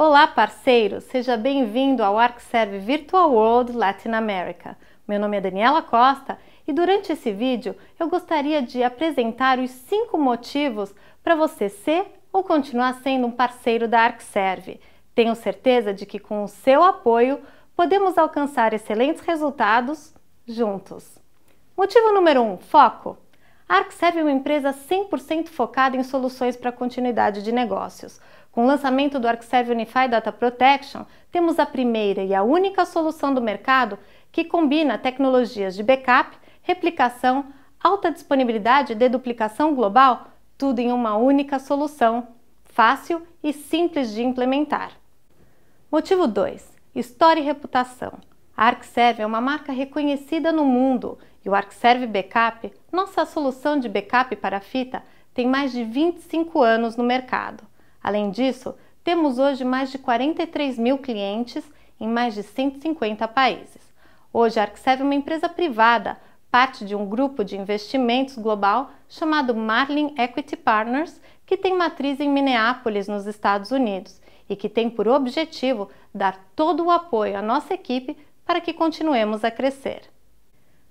Olá, parceiro! Seja bem-vindo ao ArcServe Virtual World Latin America. Meu nome é Daniela Costa e durante esse vídeo eu gostaria de apresentar os 5 motivos para você ser ou continuar sendo um parceiro da ArcServe. Tenho certeza de que com o seu apoio podemos alcançar excelentes resultados juntos. Motivo número 1: um, foco. A ArcServe é uma empresa 100% focada em soluções para continuidade de negócios. Com o lançamento do ArcServe Unified Data Protection, temos a primeira e a única solução do mercado que combina tecnologias de backup, replicação, alta disponibilidade e deduplicação global, tudo em uma única solução, fácil e simples de implementar. Motivo 2. História e reputação. A ArcServe é uma marca reconhecida no mundo e o ArcServe Backup, nossa solução de backup para fita, tem mais de 25 anos no mercado. Além disso, temos hoje mais de 43 mil clientes em mais de 150 países. Hoje, a é uma empresa privada, parte de um grupo de investimentos global chamado Marlin Equity Partners, que tem matriz em Minneapolis, nos Estados Unidos, e que tem por objetivo dar todo o apoio à nossa equipe para que continuemos a crescer.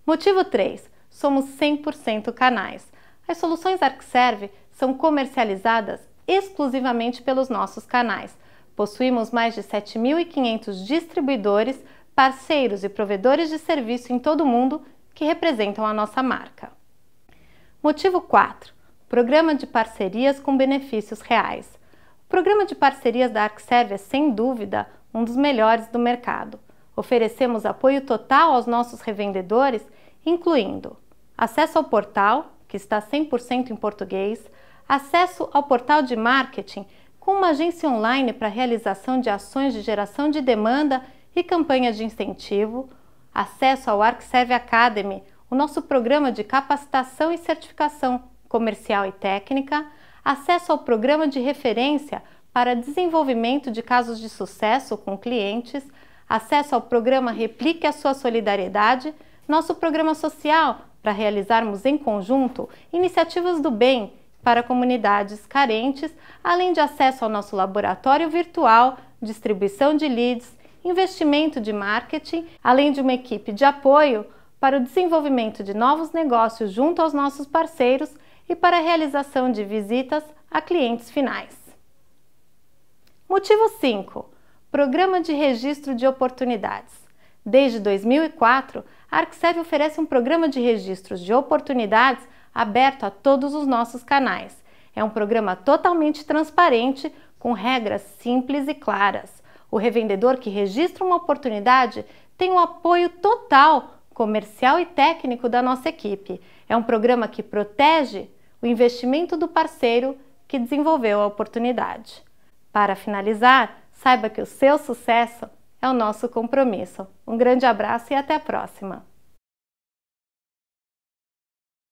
Motivo 3. Somos 100% canais. As soluções ArcServe são comercializadas exclusivamente pelos nossos canais. Possuímos mais de 7.500 distribuidores, parceiros e provedores de serviço em todo o mundo que representam a nossa marca. Motivo 4. Programa de parcerias com benefícios reais. O programa de parcerias da ArcServe é, sem dúvida, um dos melhores do mercado. Oferecemos apoio total aos nossos revendedores, incluindo acesso ao portal, que está 100% em português, acesso ao portal de marketing com uma agência online para realização de ações de geração de demanda e campanha de incentivo, acesso ao ArcServe Academy, o nosso programa de capacitação e certificação comercial e técnica, acesso ao programa de referência para desenvolvimento de casos de sucesso com clientes, acesso ao programa Replique a Sua Solidariedade, nosso programa social para realizarmos em conjunto iniciativas do bem para comunidades carentes, além de acesso ao nosso laboratório virtual, distribuição de leads, investimento de marketing, além de uma equipe de apoio para o desenvolvimento de novos negócios junto aos nossos parceiros e para a realização de visitas a clientes finais. Motivo 5. Programa de Registro de Oportunidades. Desde 2004, a ArcServe oferece um programa de registros de oportunidades aberto a todos os nossos canais. É um programa totalmente transparente, com regras simples e claras. O revendedor que registra uma oportunidade tem o um apoio total, comercial e técnico da nossa equipe. É um programa que protege o investimento do parceiro que desenvolveu a oportunidade. Para finalizar, saiba que o seu sucesso é o nosso compromisso. Um grande abraço e até a próxima!